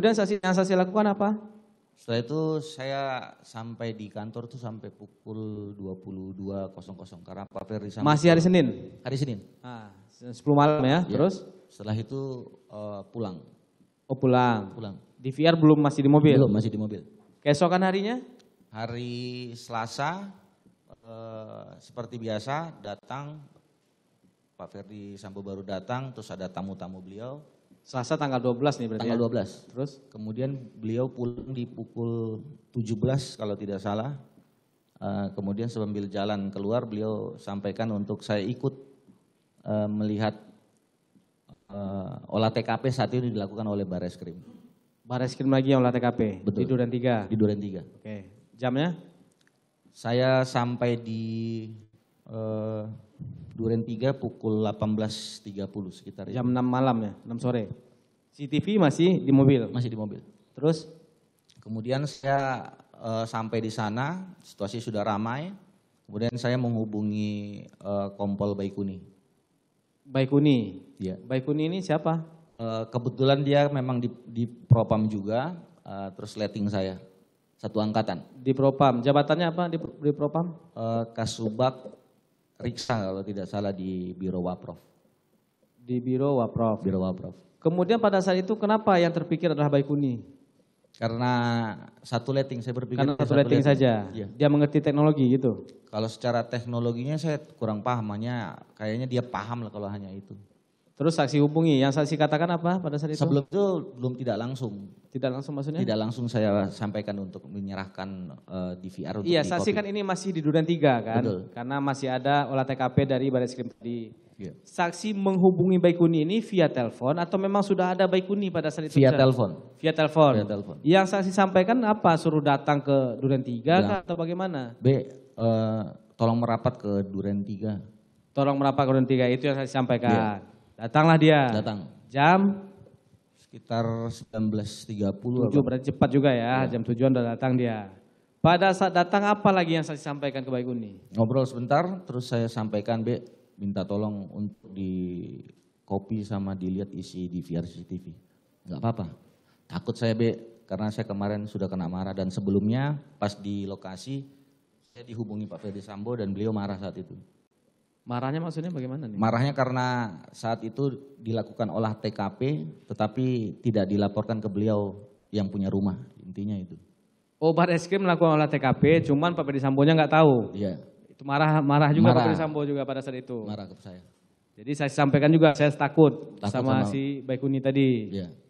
Kemudian saksi yang saksi lakukan apa? Setelah itu saya sampai di kantor tuh sampai pukul 22.00 karena Pak Ferry sampai Masih hari Senin? Hari Senin. Ah, 10 malam ya, ya. terus? Setelah itu uh, pulang. Oh pulang? Pulang. Di VR belum masih di mobil? Belum, masih di mobil. Keesokan harinya? Hari Selasa, uh, seperti biasa datang, Pak Ferdi Sambo baru datang, terus ada tamu-tamu beliau Selasa tanggal 12 nih berarti ya. Tanggal ya? 12. Terus? Kemudian beliau pulang di pukul 17 kalau tidak salah. Uh, kemudian sambil jalan keluar beliau sampaikan untuk saya ikut uh, melihat uh, olah TKP saat ini dilakukan oleh krim. Baris krim lagi yang olah TKP? Betul. Di Duren 3? Di Duren 3. Oke. Okay. Jamnya? Saya sampai di... Uh, Duren 3 pukul 18.30 sekitar jam 6 malam ya, 6 sore. CCTV masih di mobil. Masih di mobil. Terus kemudian saya e, sampai di sana, situasi sudah ramai. Kemudian saya menghubungi e, Kompol Baikuni. Baikuni. ya. Baikuni ini siapa? E, kebetulan dia memang di, di Propam juga, e, terus letting saya satu angkatan. Di Propam, jabatannya apa di, di Propam? E, Kasubag Riksa kalau tidak salah di Biro Waprov. Di Biro Waprov. Biro Waprov. Kemudian pada saat itu kenapa yang terpikir adalah Baikuni? Karena satu letting saya berpikir. Karena satu letting, letting saja. Iya. Dia mengerti teknologi gitu. Kalau secara teknologinya saya kurang paham, hanya kayaknya dia paham lah kalau hanya itu. Terus saksi hubungi, yang saksi katakan apa pada saat itu? Sebelum itu belum tidak langsung. Tidak langsung maksudnya? Tidak langsung saya sampaikan untuk menyerahkan uh, eh, DVR untuk Iya, saksi kan ini masih di Duren 3 kan? Betul. Karena masih ada olah TKP dari Baris Krim tadi. Yeah. Saksi menghubungi Baikuni ini via telepon atau memang sudah ada Baikuni pada saat itu? Via telepon. Via telepon. Via telepon. Yang saksi sampaikan apa? Suruh datang ke Duren 3 iya. atau bagaimana? B, uh, tolong merapat ke Duren 3. Tolong merapat ke Duren 3 itu yang saya sampaikan. Yeah. Datanglah dia. Datang. Jam sekitar 19.30. berarti cepat juga ya, ya. jam tujuan udah datang dia. Pada saat datang apa lagi yang saya sampaikan ke Baik Uni? Ngobrol sebentar, terus saya sampaikan Be minta tolong untuk di copy sama dilihat isi di CCTV. Enggak apa-apa. Takut saya Be karena saya kemarin sudah kena marah dan sebelumnya pas di lokasi saya dihubungi Pak Ferdi Sambo dan beliau marah saat itu. Marahnya maksudnya bagaimana nih? Marahnya karena saat itu dilakukan olah TKP tetapi tidak dilaporkan ke beliau yang punya rumah, intinya itu. Oh, Baris Krim melakukan olah TKP, cuman Pak Pedi Sambonya nggak tahu. Iya. Itu marah marah juga marah. Pak Pedi Sambo juga pada saat itu. Marah ke saya. Jadi saya sampaikan juga saya takut, takut sama, sama si Baikuni tadi. Iya.